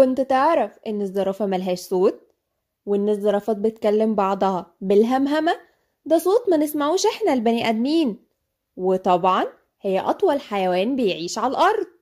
كنت تعرف إن الزرافة ملهاش صوت وإن الزرافات بتكلم بعضها بالهمهمة ده صوت ما نسمعوش إحنا البني آدمين وطبعا هي أطول حيوان بيعيش على الأرض